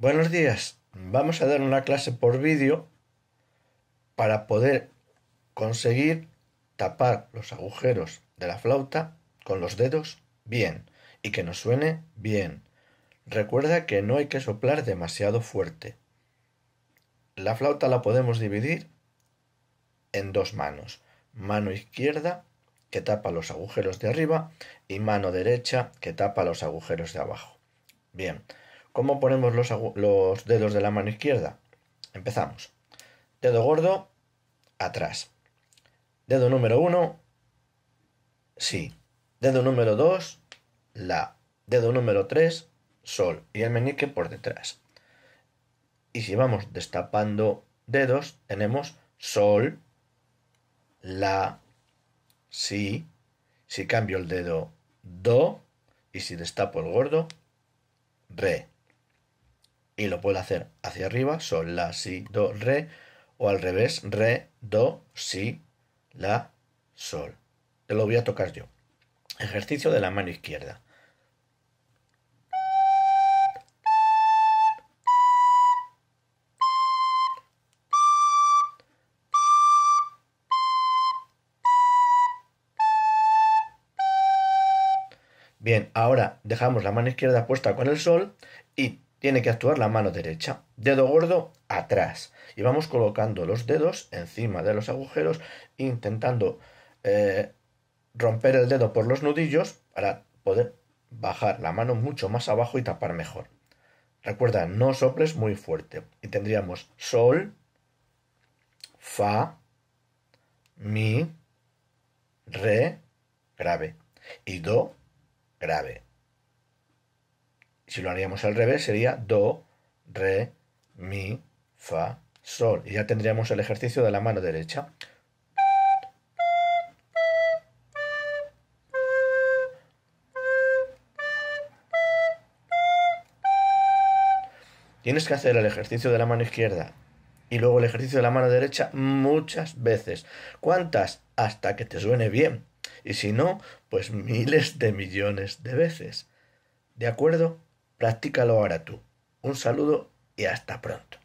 Buenos días, vamos a dar una clase por vídeo para poder conseguir tapar los agujeros de la flauta con los dedos bien y que nos suene bien. Recuerda que no hay que soplar demasiado fuerte. La flauta la podemos dividir en dos manos. Mano izquierda que tapa los agujeros de arriba y mano derecha que tapa los agujeros de abajo. Bien. ¿Cómo ponemos los, dedos de la mano izquierda? Empezamos. Dedo gordo, atrás. Dedo número 1, sí. Dedo número 2, la. Dedo número 3, sol. Y el meñique por detrás. Y si vamos destapando dedos, tenemos sol, la, sí. Si cambio el dedo, do. Y si destapo el gordo, re y lo puedo hacer hacia arriba, sol, la, si, do, re, o al revés, re, do, si, la, sol. Te lo voy a tocar yo. Ejercicio de la mano izquierda. Bien, ahora dejamos la mano izquierda puesta con el sol y tiene que actuar la mano derecha. Dedo gordo atrás. Y vamos colocando los dedos encima de los agujeros, intentando eh, romper el dedo por los nudillos para poder bajar la mano mucho más abajo y tapar mejor. Recuerda, no soples muy fuerte. Y tendríamos sol, fa, mi, re, grave. Y do, grave. Si lo haríamos al revés, sería do, re, mi, fa, sol. Y ya tendríamos el ejercicio de la mano derecha. Tienes que hacer el ejercicio de la mano izquierda y luego el ejercicio de la mano derecha muchas veces. ¿Cuántas? Hasta que te suene bien. Y si no, pues miles de millones de veces. ¿De acuerdo? Practícalo ahora tú. Un saludo y hasta pronto.